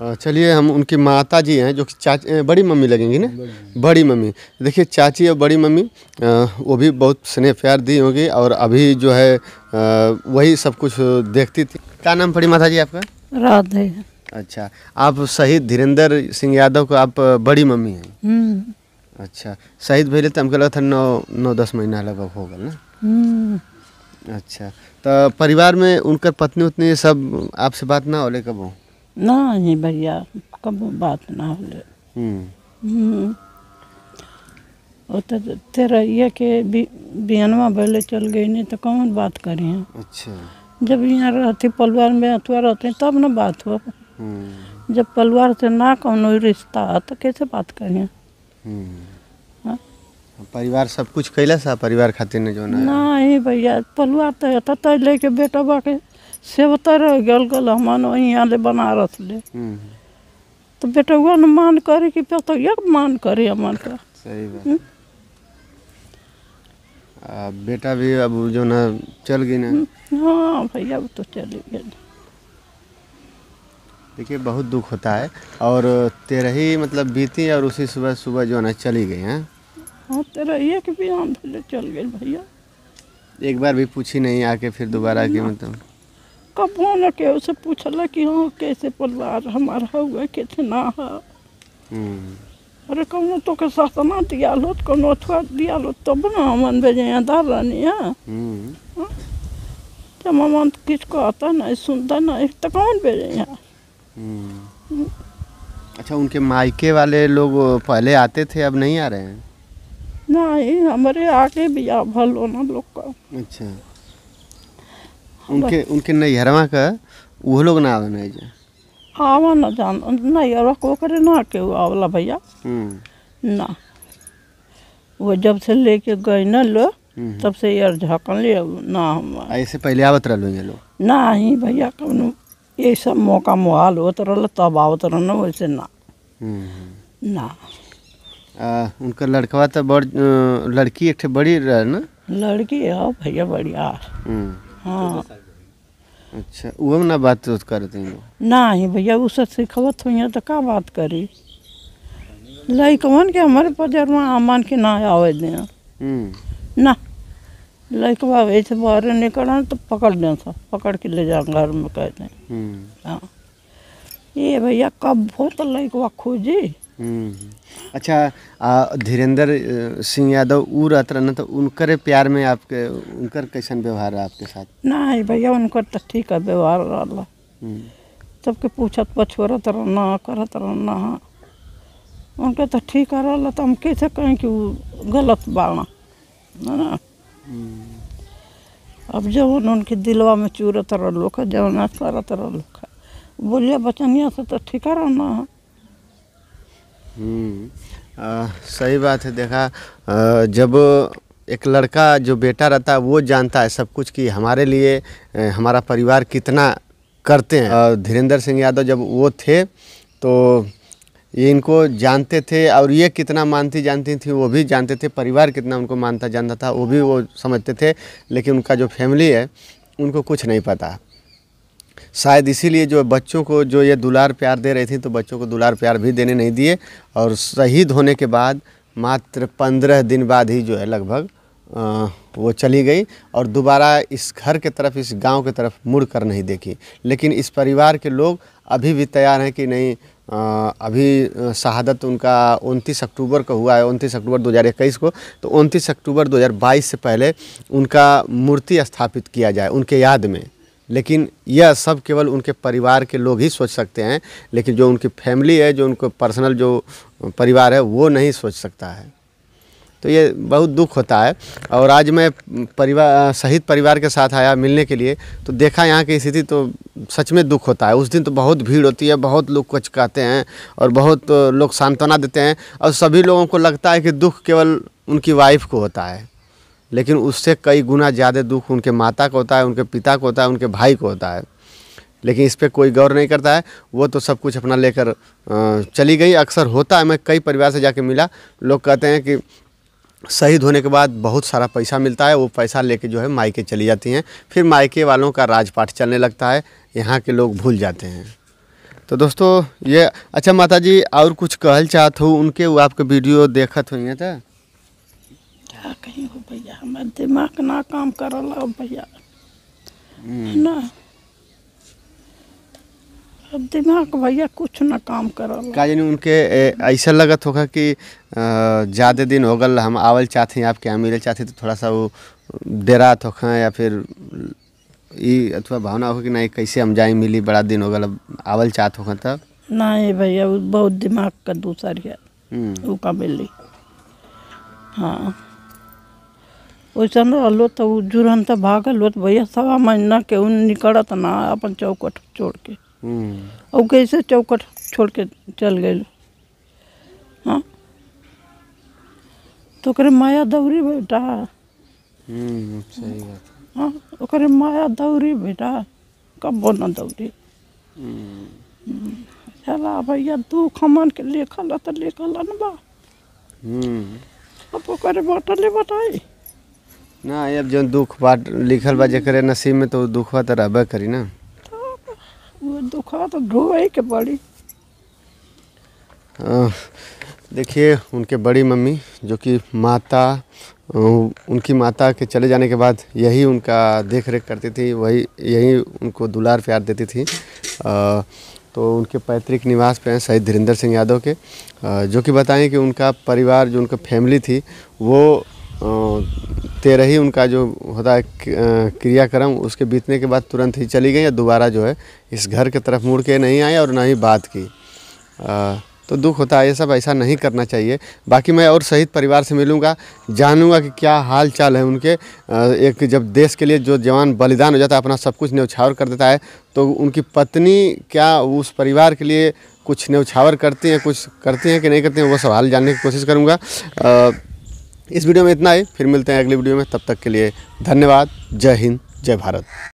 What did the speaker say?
चलिए हम उनकी माता जी हैं जो कि चाची बड़ी मम्मी लगेंगी ना बड़ी मम्मी देखिए चाची और बड़ी मम्मी वो भी बहुत स्नेह प्यार दी होगी और अभी जो है वही सब कुछ देखती थी क्या नाम पड़ी माता जी आपका राधे अच्छा आप शहीद धीरेन्द्र सिंह यादव को आप बड़ी मम्मी हैं हम्म। अच्छा शहीद भैले तो हमको लगता था नौ नौ दस महीना लगभग हो गए ना हम्म। अच्छा तो परिवार में उनकर पत्नी उतनी सब आपसे बात ना होले कब हो नहीं भैया कब बात ना होले हम्म। हम्म। वो तो तेरा ये के बियनवा बोले चल गई नहीं तो कौन बात करी है अच्छा जब यहाँ रहती पलवार में अथवा रहते तब ना बात हो हम्म। जब पलवार से ना कौन रिश्ता तो कैसे बात करी हाँ? परिवार सब कुछ कैला सा परिवार खातिर ने जो ना नहीं भैया पलवार तो तो लेके बेटा बाके से बता गल गल हमन यहाँ ले बनारस ले हम्म। तो बेटा वो मान करे कि पे तो एक मान करे हमन का सही बात हम्म। आ, बेटा भी अब जो ना चल गई ना हम्म। हाँ भैया वो तो चल गए देखिए बहुत दुख होता है और तेरह ही मतलब बीती और उसी सुबह सुबह जो ना चली गई हैं हाँ तेरह ये कि भी हम चल गए भैया एक बार भी पूछी नहीं आके फिर दोबारा के हाँ। मतलब का फोन के उसे पूछला कि हाँ कैसे परिवार हमारा हुआ कैसे ना है हम्म। अरे कौनो तो के सतना दिया लो तो कौनो अथवा दिया लो तब तो हम्म। हाँ? ना अमन बेजेदार रहनी है जब मन किस को आता नहीं सुनता नहीं तो कौन भेजे यहाँ हम्म। अच्छा उनके मायके वाले लोग पहले आते थे अब नहीं आ रहे हैं नहीं हमारे आके भी भलो ना लोग का अच्छा उनके उनके नैहरवा का उहो लोग ना आवे नहीं जा आवे ना जान नैहरवा को करे ना के आवला भैया हम्म। ना वो जब से लेके गए ना लो हम्म। तब से यार झाकन ले ना हम ऐसे पहले आवत रहलो ये लोग ना ही भैया कौन ये सब मौका मोहाल होत रहल तब आवत रहा ना वैसे ना हम्म। ना आ, उनका लड़कवा तो बड़ लड़की एक बड़ी रहे ना लड़की है भैया बढ़िया हाँ अच्छा वो ना बात तो करते हैं ना ही भैया उससे सिखवत हुई तो, तो का बात करी लड़कवन के हमारे पदर में आमान के ना आवे दें हम्म। ना लड़कवा वैसे बाहर निकल तो पकड़ दें था पकड़ के ले जा घर में कहते दें हम्म। हाँ ये भैया कब हो तो लड़कवा खोजी हम्म। अच्छा धीरेन्द्र सिंह यादव उ रहते तो उनकर प्यार में आपके उनकर कैसा व्यवहार है आपके साथ नहीं भैया उनकर तो ठीक है व्यवहार रहा सबके हम्म। पूछत पछोरत रहना करत रहना उनके तो ठीक रहा तो हम कैसे कहें कि गलत बाना ना हम्म। अब जब उनके दिलवा में चूरत रहो जब जवन करत रहो बोलिए बचनिया से तो ठीक रहना है हम्म। आ, सही बात है देखा आ, जब एक लड़का जो बेटा रहता है वो जानता है सब कुछ कि हमारे लिए हमारा परिवार कितना करते हैं धीरेन्द्र सिंह यादव जब वो थे तो ये इनको जानते थे और ये कितना मानती जानती थी वो भी जानते थे परिवार कितना उनको मानता जानता था वो भी वो समझते थे लेकिन उनका जो फैमिली है उनको कुछ नहीं पता शायद इसीलिए जो बच्चों को जो ये दुलार प्यार दे रही थी तो बच्चों को दुलार प्यार भी देने नहीं दिए और शहीद होने के बाद मात्र पंद्रह दिन बाद ही जो है लगभग वो चली गई और दोबारा इस घर के तरफ इस गांव के तरफ मुड़ कर नहीं देखी लेकिन इस परिवार के लोग अभी भी तैयार हैं कि नहीं आ, अभी शहादत उनका 29 अक्टूबर को हुआ है 29 अक्टूबर 2021 को तो 29 अक्टूबर 2022 से पहले उनका मूर्ति स्थापित किया जाए उनके याद में लेकिन यह सब केवल उनके परिवार के लोग ही सोच सकते हैं लेकिन जो उनकी फैमिली है जो उनको पर्सनल जो परिवार है वो नहीं सोच सकता है तो ये बहुत दुख होता है और आज मैं परिवार शहीद परिवार के साथ आया मिलने के लिए तो देखा यहाँ की स्थिति तो सच में दुख होता है उस दिन तो बहुत भीड़ होती है बहुत लोग कुछ कहते हैं और बहुत लोग सांत्वना देते हैं और सभी लोगों को लगता है कि दुख केवल उनकी वाइफ को होता है लेकिन उससे कई गुना ज़्यादा दुख उनके माता को होता है उनके पिता को होता है उनके भाई को होता है लेकिन इस पर कोई गौर नहीं करता है वो तो सब कुछ अपना लेकर चली गई अक्सर होता है मैं कई परिवार से जाके मिला लोग कहते हैं कि शहीद होने के बाद बहुत सारा पैसा मिलता है वो पैसा लेके जो है मायके चली जाती हैं फिर मायके वालों का राजपाठ चलने लगता है यहाँ के लोग भूल जाते हैं तो दोस्तों ये अच्छा माता जी और कुछ कहल चाहत हो उनके वो आपके वीडियो देखत हुई हैं तो क्या कहीं हो भैया हमारे दिमाग ना काम कर रहा हो भैया है हम्म। ना अब दिमाग भैया कुछ ना काम करल का जानी उनके ऐसा लगत होगा कि ज़्यादा दिन हो गल हम आवल चाहते हैं आपके यहाँ मिले चाहते तो थोड़ा सा वो डेरा होगा या फिर ये अथवा भावना हो कि नहीं कैसे हम जाए मिली बड़ा दिन हो गल आवल चाहते होगा तब नहीं भैया बहुत दिमाग का दूसर है हम्म। वो का मिली हाँ वैसा रहलो तो जुरहन तो भागल भैया सवा महीना के उन निकलत ना अपन चौकट छोड़ के और हम्म। कैसे चौकट छोड़ के चल गए हाँ तो करे माया दौरी बेटा हम्म, हाँ माया दौरी बेटा कब बोना दौरी चला हम्म। भैया तू खमन के लिखल लिखल बा अब बताई ना अब जो दुख बात लिखल बा जकरे नसीब में तो दुखवा तो रहबे करी ना वो दुखवा तो ढोए के पड़ी देखिए उनके बड़ी मम्मी जो कि माता उनकी माता के चले जाने के बाद यही उनका देख रेख करती थी वही यही उनको दुलार प्यार देती थी आ, तो उनके पैतृक निवास पे हैं शहीद धीरेन्द्र सिंह यादव के जो कि बताएं कि उनका परिवार जो उनका फैमिली थी वो तेरह ही उनका जो होता है क्रियाक्रम उसके बीतने के बाद तुरंत ही चली गई या दोबारा जो है इस घर के तरफ मुड़ के नहीं आई और ना ही बात की आ, तो दुख होता है ये सब ऐसा नहीं करना चाहिए बाकी मैं और शहीद परिवार से मिलूंगा जानूंगा कि क्या हाल चाल है उनके एक जब देश के लिए जो जवान बलिदान हो जाता है अपना सब कुछ न्यौछावर कर देता है तो उनकी पत्नी क्या उस परिवार के लिए कुछ न्यौछावर करती हैं कुछ करती हैं कि नहीं करती हैं वो सवाल जानने की कोशिश करूँगा इस वीडियो में इतना ही फिर मिलते हैं अगली वीडियो में तब तक के लिए धन्यवाद जय हिंद जय भारत